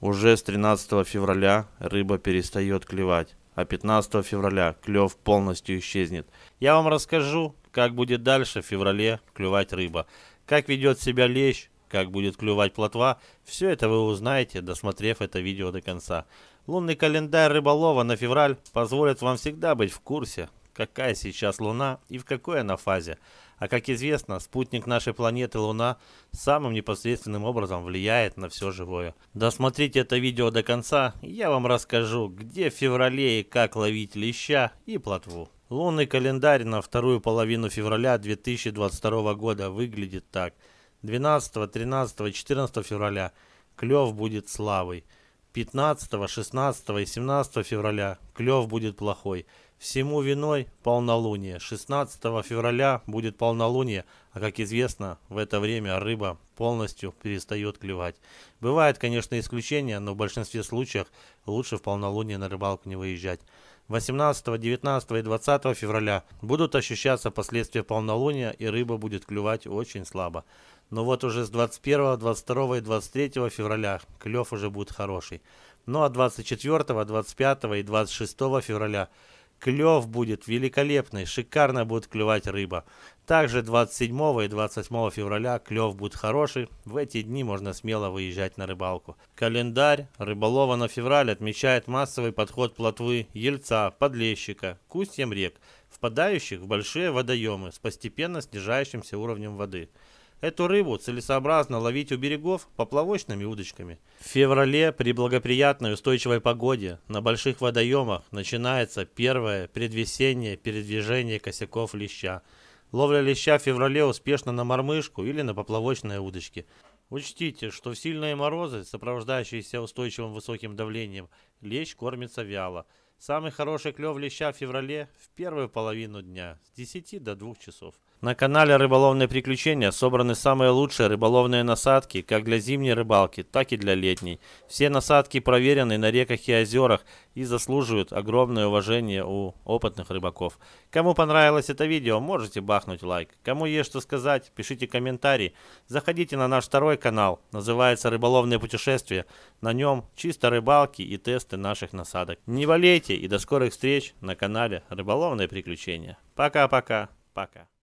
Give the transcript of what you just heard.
Уже с 13 февраля рыба перестает клевать, а 15 февраля клев полностью исчезнет. Я вам расскажу, как будет дальше в феврале клевать рыба, как ведет себя лещ, как будет клювать плотва, все это вы узнаете, досмотрев это видео до конца. Лунный календарь рыболова на февраль позволит вам всегда быть в курсе какая сейчас Луна и в какой она фазе. А как известно, спутник нашей планеты Луна самым непосредственным образом влияет на все живое. Досмотрите это видео до конца, и я вам расскажу, где в феврале и как ловить леща и плотву. Лунный календарь на вторую половину февраля 2022 года выглядит так. 12, 13, 14 февраля клев будет славой. 15, 16 и 17 февраля клев будет плохой. Всему виной полнолуние. 16 февраля будет полнолуние, а как известно, в это время рыба полностью перестает клевать. Бывают, конечно, исключения, но в большинстве случаев лучше в полнолуние на рыбалку не выезжать. 18, 19 и 20 февраля будут ощущаться последствия полнолуния и рыба будет клювать очень слабо. Но вот уже с 21, 22 и 23 февраля клев уже будет хороший. Ну а 24, 25 и 26 февраля Клев будет великолепный, шикарно будет клевать рыба. Также 27 и 28 февраля клев будет хороший. В эти дни можно смело выезжать на рыбалку. Календарь рыболова на февраль отмечает массовый подход плотвы, ельца, подлещика, к устьям рек, впадающих в большие водоемы с постепенно снижающимся уровнем воды – Эту рыбу целесообразно ловить у берегов поплавочными удочками. В феврале при благоприятной устойчивой погоде на больших водоемах начинается первое предвесеннее передвижение косяков леща. Ловля леща в феврале успешно на мормышку или на поплавочные удочки. Учтите, что в сильные морозы, сопровождающиеся устойчивым высоким давлением, лещ кормится вяло – Самый хороший клев леща в феврале в первую половину дня с 10 до 2 часов. На канале «Рыболовные приключения» собраны самые лучшие рыболовные насадки как для зимней рыбалки, так и для летней. Все насадки проверены на реках и озерах и заслуживают огромное уважение у опытных рыбаков. Кому понравилось это видео, можете бахнуть лайк. Кому есть что сказать, пишите комментарий. Заходите на наш второй канал, называется «Рыболовные путешествия». На нем чисто рыбалки и тесты наших насадок. Не болейте! и до скорых встреч на канале «Рыболовные приключения». Пока-пока. Пока. -пока, пока.